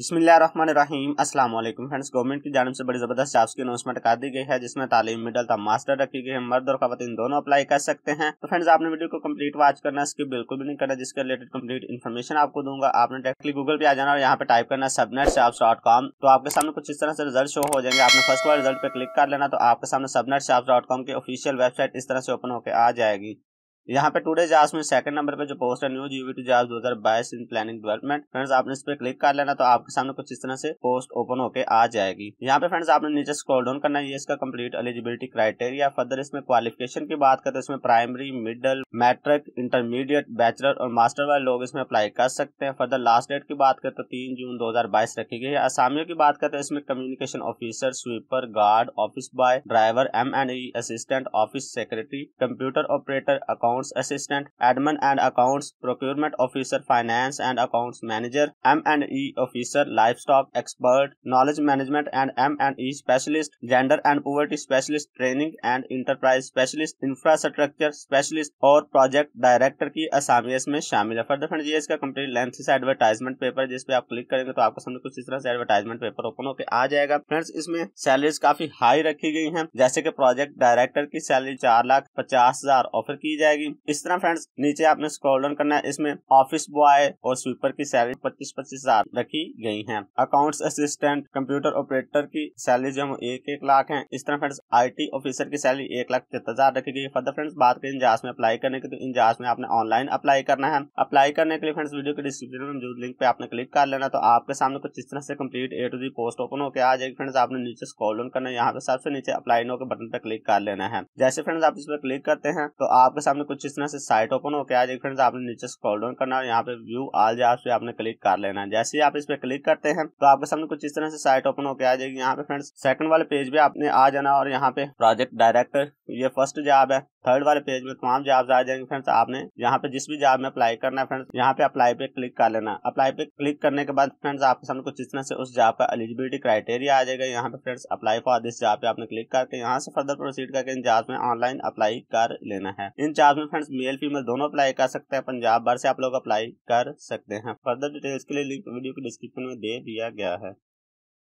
बसमीम अस्सलाम वालेकुम फ्रेंड्स गवर्नमेंट की जानब से बड़ी ज़बरदस्त जॉब्स की अनाउंसमेंट कर दी गई है जिसमें तालीम मिडल तक मास्टर रखी गई है मर्द और खातन दोनों अप्लाई कर सकते हैं तो फ्रेंड्स आपने वीडियो को कंप्लीट वॉच करना इसकी बिल्कुल भी नहीं करना जिसके रिलेटेड कंप्लीट इन्फॉर्मेशन आपको दूंगा आपने डायरेक्टली गूगल पे आ जाना और यहाँ पे टाइप करना सबनेट शॉप्स डॉट कॉम तो आपके सामने कुछ इस तरह से रिजल्ट शो हो जाएंगे आपने फर्स्ट बार रिजल्ट पे क्लिक कर लेना तो आपके सामने सबनेट शॉप्स डॉट कॉम की ऑफिशियल वेबसाइट इस तरह से ओपन होकर आ जाएगी यहाँ पे टुडे जास में सेकंड नंबर पे जो पोस्ट है न्यूज यूवी टू दो हजार बाईस इन प्लानिंग डेवलपमेंट फ्रेंड्स आपने इस पर क्लिक कर लेना तो आपके सामने कुछ इस तरह से पोस्ट ओपन होके आ जाएगी यहाँ पे फ्रेंड्स आपने नीचे स्क्रॉल डाउन करना है इसका कंप्लीट एलिजिबिलिटी क्राइटेरिया फर्दर इसमें क्वालिफिकेशन की बात करते हैं तो इसमें primary middle matric intermediate bachelor और मास्टर वाले लोग इसमें अप्लाई कर सकते हैं फर्दर लास्ट डेट की बात करते तो तीन जून दो रखी गई है आसामियों की बात करते हैं तो इसमें communication officer sweeper guard office boy driver M and assistant office secretary computer operator account assistant and accounts procurement officer finance and accounts manager M and E officer life stock expert knowledge management and M and E specialist gender and poverty specialist training and enterprise specialist infrastructure specialist और project director की असामी में शामिल है further friend ये इसका complete length से advertisement paper जिसपे आप क्लिक करेंगे तो आपको समझ कुछ इस तरह से एडवर्टाइजमेंट पेपर ओपन होकर आ जाएगा फ्रेंड्स इसमें सैलरीज काफी हाई रखी गई है जैसे की प्रोजेक्ट डायरेक्टर की सैलरी चार लाख पचास हजार ऑफर की जाएगी जाएगी इस तरह फ्रेंड्स नीचे आपने स्क्रॉल डाउन करना है इसमें ऑफिस बॉय और स्वीपर की सैलरी पच्चीस पच्चीस हजार रखी गई है अकाउंट्स असिस्टेंट कंप्यूटर ऑपरेटर की सैलरी जो एक एक लाख है इस तरह फ्रेंड्स आईटी ऑफिसर की सैलरी एक लाख तिहत्तर हजार रखी गई फर्दर फ्रेंड्स बात करें इंजाज में अप्लाई करने की तो इंजाज में आपने ऑनलाइन अप्लाई करना है अप्लाई करने के लिए फ्रेंड्स वीडियो के डिस्क्रिप्शन में मौजूद लिंक पे आपने क्लिक कर लेना तो आपके सामने कुछ इस तरह से complete A to Z post open होकर आ जाएगी फ्रेंड्स आपने नीचे स्क्रॉल डाउन करना है यहाँ पे सबसे नीचे अप्लाई नो के बटन पर क्लिक कर लेना है जैसे फ्रेंड्स आप इस पर क्लिक करते हैं तो आपके सामने कुछ कुछ तो इस तरह से साइट ओपन होकर आ जाएगी फ्रेंड्स आपने नीचे स्क्रॉल डाउन करना है यहाँ पे व्यू आल जाए पे आपने क्लिक कर लेना है जैसे ही आप इस पे क्लिक करते हैं तो आपके सामने कुछ इस तरह से साइट ओपन होकर आ जाएगी यहाँ पे फ्रेंड्स सेकंड वाले पेज पे आपने आ जाना और यहाँ पे प्रोजेक्ट डायरेक्टर ये फर्स्ट जॉब है थर्ड वाले पेज में तमाम जॉब्स आ जाएंगे फ्रेंड्स आपने यहाँ पे जिस भी जॉब में अप्लाई करना है फ्रेंड्स यहाँ पे अप्लाई पे क्लिक कर लेना अप्लाई पे क्लिक करने के बाद फ्रेंड्स आपके सामने कुछ जितना से उस जॉब का एलिजिबिलिटी क्राइटेरिया आ जाएगा यहाँ पे friends apply for this job पे आपने क्लिक करके यहाँ से फर्दर प्रोसीड करके इन जॉब में ऑनलाइन अप्लाई कर लेना है इन जॉब में फ्रेंड्स मेल फीमेल दोनों अप्लाई कर सकते हैं पंजाब भर से आप लोग अप्लाई कर सकते हैं फर्दर डिटेल्स के लिए लिंक वीडियो के डिस्क्रिप्शन में दे दिया गया है